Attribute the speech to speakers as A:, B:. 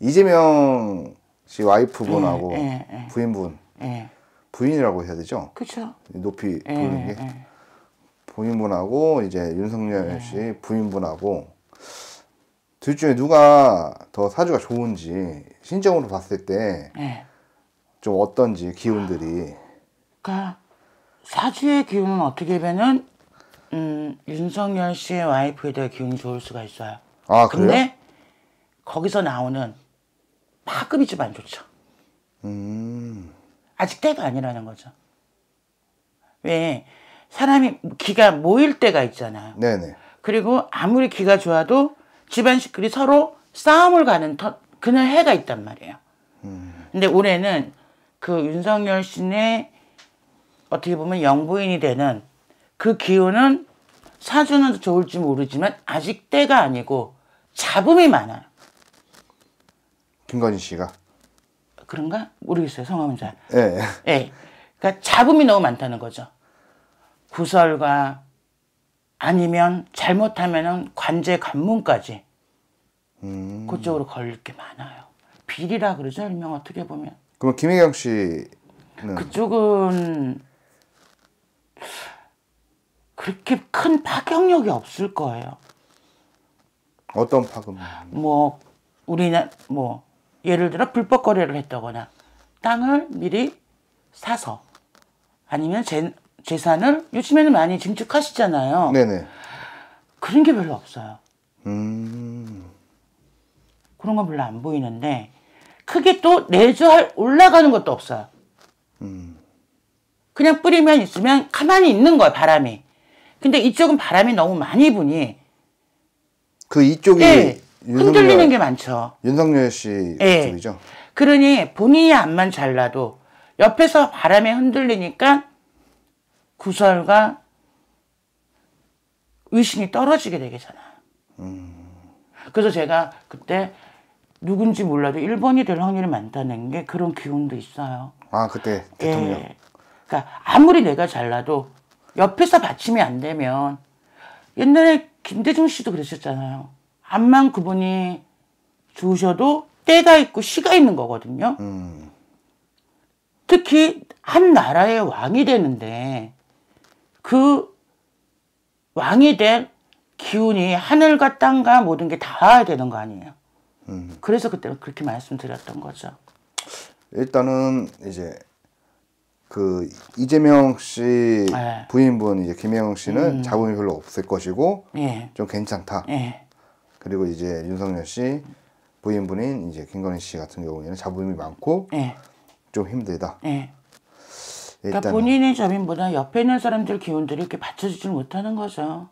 A: 이재명 씨 와이프분하고 예, 예, 예. 부인분 예. 부인이라고 해야 되죠? 그렇죠. 높이 예, 부르는 게 부인분하고 이제 윤석열 씨 부인분하고 둘 중에 누가 더 사주가 좋은지 신정으로 봤을 때 좀 어떤지 기운들이
B: 그러니까 사주의 기운은 어떻게 보면은 음, 윤석열 씨의 와이프에 대해 기운이 좋을 수가 있어요.
A: 아, 그래요?
B: 거기서 나오는 파급이 좀 안 좋죠. 음. 아직 때가 아니라는 거죠. 왜 사람이 기가 모일 때가 있잖아요. 네네. 그리고 아무리 기가 좋아도 집안 식구들이 서로 싸움을 가는 터, 그날 해가 있단 말이에요. 음. 근데 올해는 그 윤석열 씨네 어떻게 보면 영부인이 되는 그 기운은 사주는 좋을지 모르지만 아직 때가 아니고 잡음이 많아요.
A: 김건희 씨가.
B: 그런가? 모르겠어요. 성함은 잘. 예. 예. 그러니까 잡음이 너무 많다는 거죠. 구설과 아니면 잘못하면은 관제 관문까지 음. 그쪽으로 걸릴 게 많아요. 비리라 그러죠. 일명 어떻게 보면.
A: 그럼 김혜경 씨
B: 그쪽은 그렇게 큰 파격력이 없을 거예요.
A: 어떤 파급?
B: 뭐 우리나 뭐 예를 들어 불법 거래를 했다거나 땅을 미리 사서 아니면 재, 재산을 요즘에는 많이 증축하시잖아요. 네네. 그런 게 별로 없어요. 음. 그런 건 별로 안 보이는데 크게 또 내주할 올라가는 것도 없어요. 음. 그냥 뿌리면 있으면 가만히 있는 거예요 바람이. 근데 이쪽은 바람이 너무 많이 부니
A: 그 이쪽이 네. 흔들리는 게 많죠. 윤석열 씨 네.
B: 쪽이죠. 그러니 본인이 앞만 잘라도 옆에서 바람에 흔들리니까 구설과 의심이 떨어지게 되잖아. 겠 음. 그래서 제가 그때 누군지 몰라도 일본이될 확률이 많다는 게 그런 기운도 있어요.
A: 아, 그때 대통령. 예.
B: 그러니까 아무리 내가 잘라도 옆에서 받침이 안 되면 옛날에 김대중 씨도 그랬었잖아요. 암만 그분이 주셔도 때가 있고 시가 있는 거거든요. 음. 특히 한 나라의 왕이 되는데 그 왕이 될 기운이 하늘과 땅과 모든 게 닿아야 되는 거 아니에요. 음. 그래서 그때 그렇게 말씀드렸던 거죠.
A: 일단은 이제 그 이재명 씨 네. 부인분 이제 김혜영 씨는 음. 잡음이 별로 없을 것이고 예. 좀 괜찮다. 예. 그리고 이제 윤석열 씨 부인분인 이제 김건희 씨 같은 경우에는 잡음이 많고 네. 좀 힘들다. 네. 그러니까
B: 본인의 점인보다 옆에 있는 사람들 기운들이 이렇게 받쳐주질 못하는 거죠.